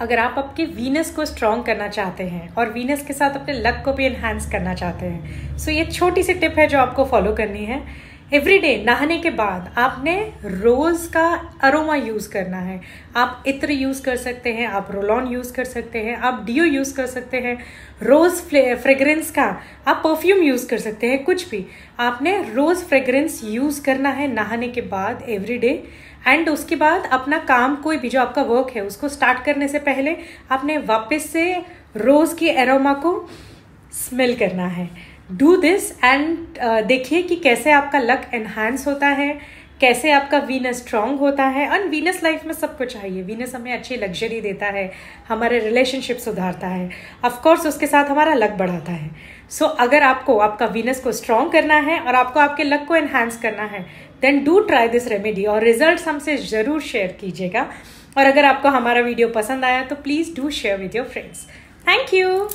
अगर आप आपके वीनस को स्ट्रॉन्ग करना चाहते हैं और वीनस के साथ अपने लक को भी एनहांस करना चाहते हैं सो so ये छोटी सी टिप है जो आपको फॉलो करनी है एवरीडे नहाने के बाद आपने रोज़ का अरोमा यूज़ करना है आप इत्र यूज़ कर सकते हैं आप रोलॉन यूज़ कर सकते हैं आप डीओ यूज़ कर सकते हैं रोज़ फ्रेगरेंस का आप परफ्यूम यूज़ कर सकते हैं कुछ भी आपने रोज़ फ्रेगरेंस यूज़ करना है नहाने के बाद एवरीडे एंड उसके बाद अपना काम कोई भी जो आपका वर्क है उसको स्टार्ट करने से पहले आपने वापस से रोज़ की एरोमा को स्मेल करना है डू दिस एंड uh, देखिए कि कैसे आपका लक एनहांस होता है कैसे आपका वीनस स्ट्रांग होता है एंड वीनस लाइफ में सब कुछ चाहिए वीनस हमें अच्छी लग्जरी देता है हमारे रिलेशनशिप सुधारता है ऑफकोर्स उसके साथ हमारा लक बढ़ाता है सो so, अगर आपको आपका वीनस को स्ट्रांग करना है और आपको आपके लक को एनहांस करना है then do try this remedy और रिजल्ट हमसे ज़रूर शेयर कीजिएगा और अगर आपको हमारा वीडियो पसंद आया तो please do share with your friends thank you